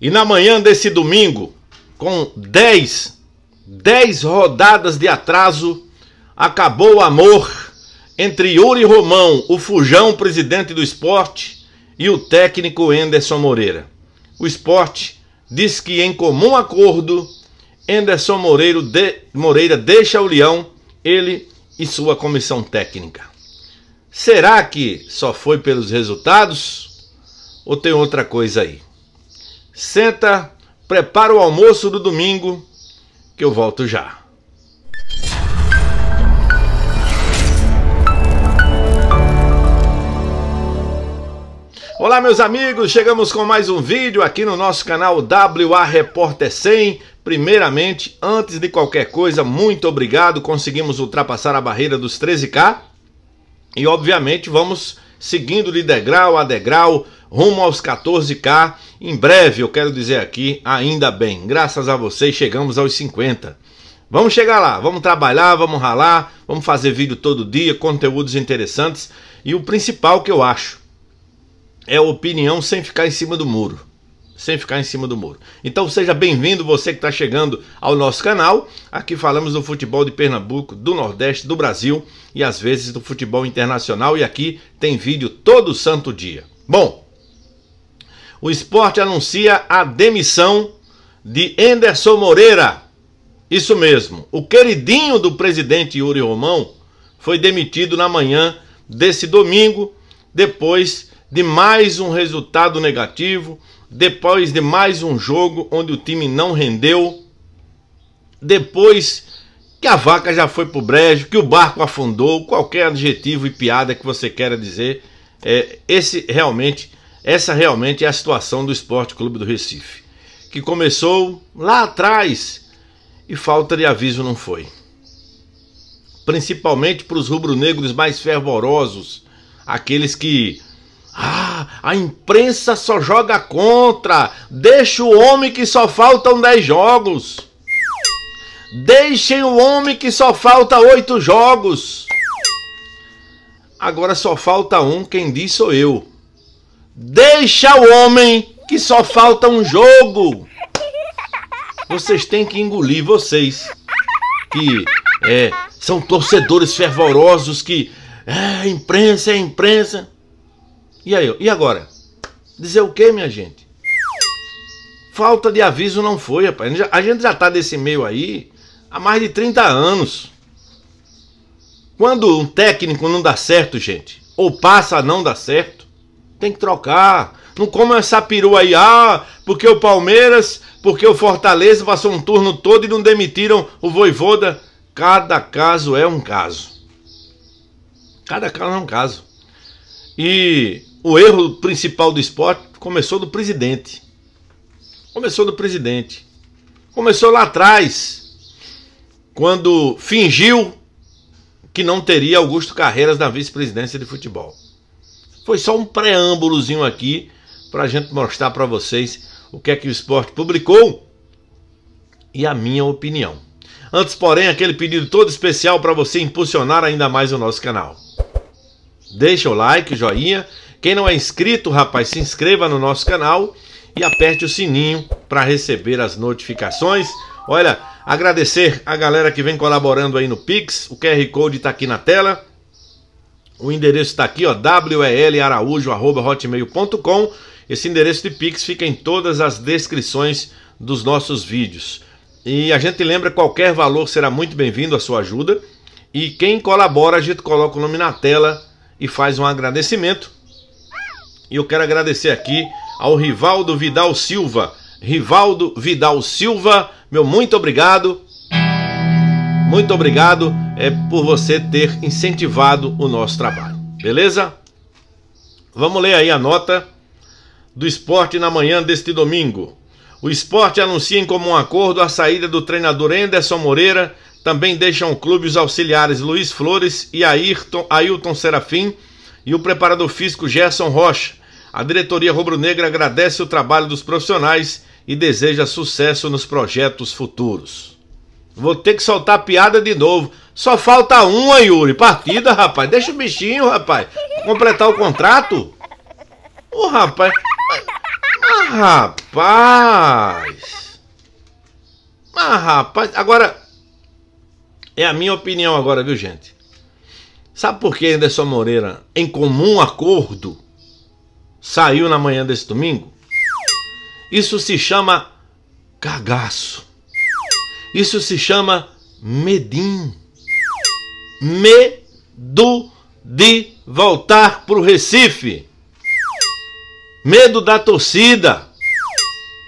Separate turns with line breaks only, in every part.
E na manhã desse domingo, com 10, 10 rodadas de atraso, acabou o amor entre Yuri Romão, o fujão presidente do esporte, e o técnico Enderson Moreira. O esporte diz que, em comum acordo, Enderson Moreira, de, Moreira deixa o Leão, ele e sua comissão técnica. Será que só foi pelos resultados? Ou tem outra coisa aí? senta, prepara o almoço do domingo, que eu volto já. Olá meus amigos, chegamos com mais um vídeo aqui no nosso canal WA Repórter 100. Primeiramente, antes de qualquer coisa, muito obrigado, conseguimos ultrapassar a barreira dos 13k. E obviamente vamos seguindo de degrau a degrau, rumo aos 14k. Em breve, eu quero dizer aqui, ainda bem, graças a vocês chegamos aos 50. Vamos chegar lá, vamos trabalhar, vamos ralar, vamos fazer vídeo todo dia, conteúdos interessantes e o principal que eu acho é a opinião sem ficar em cima do muro. Sem ficar em cima do muro. Então seja bem-vindo você que está chegando ao nosso canal. Aqui falamos do futebol de Pernambuco, do Nordeste, do Brasil e às vezes do futebol internacional. E aqui tem vídeo todo santo dia. Bom, o esporte anuncia a demissão de Enderson Moreira. Isso mesmo, o queridinho do presidente Yuri Romão foi demitido na manhã desse domingo, depois de mais um resultado negativo, depois de mais um jogo onde o time não rendeu, depois que a vaca já foi pro brejo, que o barco afundou, qualquer adjetivo e piada que você queira dizer, é, esse realmente essa realmente é a situação do Esporte Clube do Recife, que começou lá atrás e falta de aviso não foi. Principalmente para os rubro-negros mais fervorosos, aqueles que. Ah, a imprensa só joga contra! Deixa o homem que só faltam 10 jogos! Deixem o homem que só falta 8 jogos! Agora só falta um, quem diz sou eu. Deixa o homem que só falta um jogo. Vocês têm que engolir vocês que é, são torcedores fervorosos que é imprensa, é imprensa. E aí, e agora? Dizer o que, minha gente? Falta de aviso não foi, rapaz. A gente já tá desse meio aí há mais de 30 anos. Quando um técnico não dá certo, gente, ou passa a não dar certo, tem que trocar. Não como essa peru aí, ah, porque o Palmeiras, porque o Fortaleza passou um turno todo e não demitiram o Voivoda. Cada caso é um caso. Cada caso é um caso. E o erro principal do esporte começou do presidente. Começou do presidente. Começou lá atrás, quando fingiu que não teria Augusto Carreiras na vice-presidência de futebol. Foi só um preâmbulozinho aqui para a gente mostrar para vocês o que é que o esporte publicou e a minha opinião. Antes, porém, aquele pedido todo especial para você impulsionar ainda mais o nosso canal. Deixa o like, joinha. Quem não é inscrito, rapaz, se inscreva no nosso canal e aperte o sininho para receber as notificações. Olha, agradecer a galera que vem colaborando aí no Pix. O QR Code está aqui na tela. O endereço está aqui, ó, wlaraújo.hotmail.com. Esse endereço de Pix fica em todas as descrições dos nossos vídeos. E a gente lembra qualquer valor será muito bem-vindo à sua ajuda. E quem colabora, a gente coloca o nome na tela e faz um agradecimento. E eu quero agradecer aqui ao Rivaldo Vidal Silva. Rivaldo Vidal Silva, meu muito obrigado muito obrigado é, por você ter incentivado o nosso trabalho. Beleza? Vamos ler aí a nota do esporte na manhã deste domingo. O esporte anuncia em comum acordo a saída do treinador Anderson Moreira. Também deixam o clube os auxiliares Luiz Flores e Ayrton, Ailton Serafim e o preparador físico Gerson Rocha. A diretoria rubro-negra agradece o trabalho dos profissionais e deseja sucesso nos projetos futuros. Vou ter que soltar a piada de novo. Só falta uma, Yuri. Partida, rapaz. Deixa o bichinho, rapaz. Completar o contrato. Ô, oh, rapaz. Mas, ah, rapaz. Mas, ah, rapaz. Agora, é a minha opinião agora, viu, gente? Sabe por que Anderson Moreira, em comum acordo, saiu na manhã desse domingo? Isso se chama cagaço. Isso se chama medim. Medo de voltar para o Recife. Medo da torcida.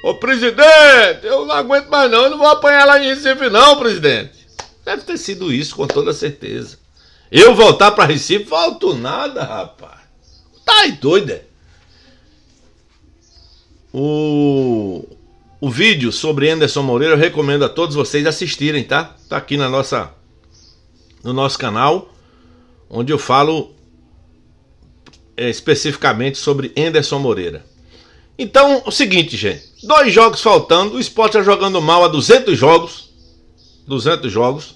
Ô presidente, eu não aguento mais não, eu não vou apanhar lá em Recife não, presidente. Deve ter sido isso com toda certeza. Eu voltar para Recife, volto nada, rapaz. Tá aí doida. O o vídeo sobre Anderson Moreira eu recomendo a todos vocês assistirem, tá? Tá aqui na nossa no nosso canal, onde eu falo é, especificamente sobre Anderson Moreira. Então, o seguinte, gente, dois jogos faltando, o esporte está jogando mal há 200 jogos, 200 jogos.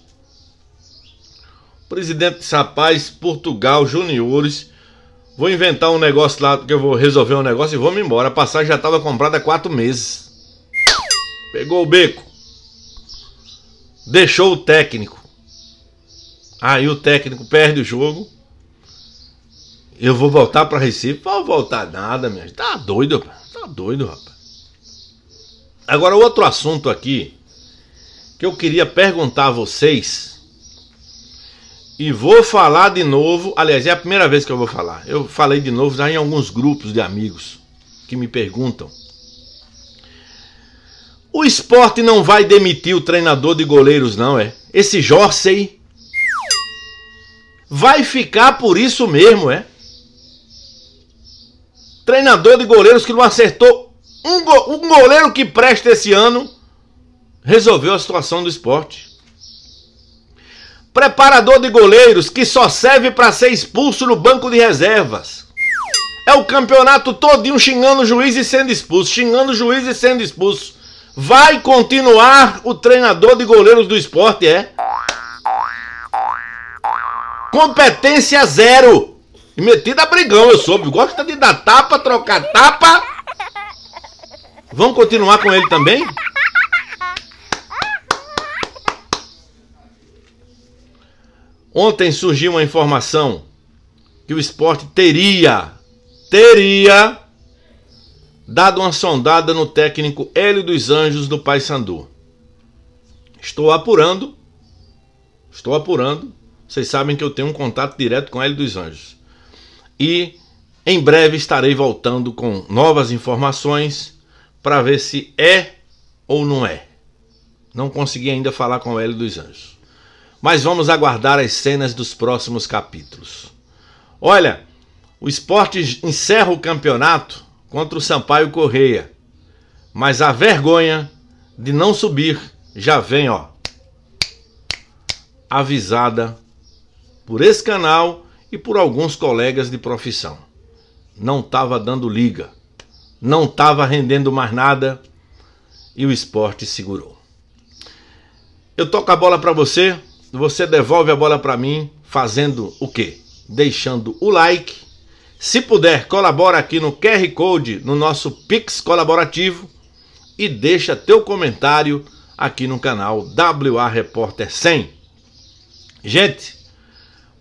presidente Sapaz, Portugal, juniores, vou inventar um negócio lá, porque eu vou resolver um negócio e vou me embora. A passagem já estava comprada há quatro meses. Pegou o beco. Deixou o técnico. Aí o técnico perde o jogo. Eu vou voltar para Recife? Vou voltar nada, minha gente. Tá doido, rapaz. Tá doido, rapaz. Agora, outro assunto aqui que eu queria perguntar a vocês. E vou falar de novo. Aliás, é a primeira vez que eu vou falar. Eu falei de novo já em alguns grupos de amigos que me perguntam. O esporte não vai demitir o treinador de goleiros, não, é? Esse Jorsey vai ficar por isso mesmo, é? Treinador de goleiros que não acertou um, go um goleiro que presta esse ano, resolveu a situação do esporte. Preparador de goleiros que só serve para ser expulso no banco de reservas. É o campeonato todinho xingando o juiz e sendo expulso, xingando o juiz e sendo expulso. Vai continuar o treinador de goleiros do esporte, é? Competência zero. E metida a brigão, eu soube. Gosta de dar tapa, trocar tapa. vamos continuar com ele também? Ontem surgiu uma informação que o esporte teria, teria dado uma sondada no técnico Hélio dos Anjos do Paysandu. Estou apurando, estou apurando. Vocês sabem que eu tenho um contato direto com Hélio dos Anjos. E em breve estarei voltando com novas informações para ver se é ou não é. Não consegui ainda falar com o Hélio dos Anjos. Mas vamos aguardar as cenas dos próximos capítulos. Olha, o esporte encerra o campeonato contra o Sampaio Correia. Mas a vergonha de não subir já vem, ó, avisada por esse canal e por alguns colegas de profissão. Não estava dando liga, não estava rendendo mais nada e o esporte segurou. Eu toco a bola para você, você devolve a bola para mim, fazendo o quê? Deixando o like se puder, colabora aqui no QR Code, no nosso Pix colaborativo e deixa teu comentário aqui no canal WA Repórter 100. Gente,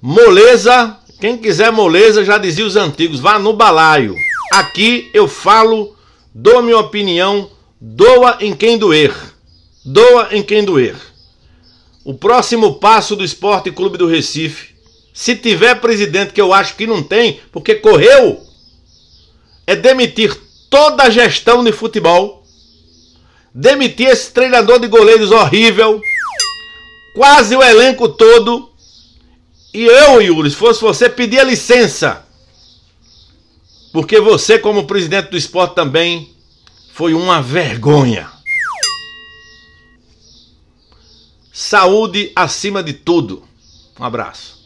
moleza, quem quiser moleza, já dizia os antigos, vá no balaio. Aqui eu falo, dou minha opinião, doa em quem doer. Doa em quem doer. O próximo passo do Esporte Clube do Recife se tiver presidente, que eu acho que não tem, porque correu, é demitir toda a gestão de futebol, demitir esse treinador de goleiros horrível, quase o elenco todo. E eu, Yuri, se fosse você, pedia licença. Porque você, como presidente do esporte, também foi uma vergonha. Saúde acima de tudo. Um abraço.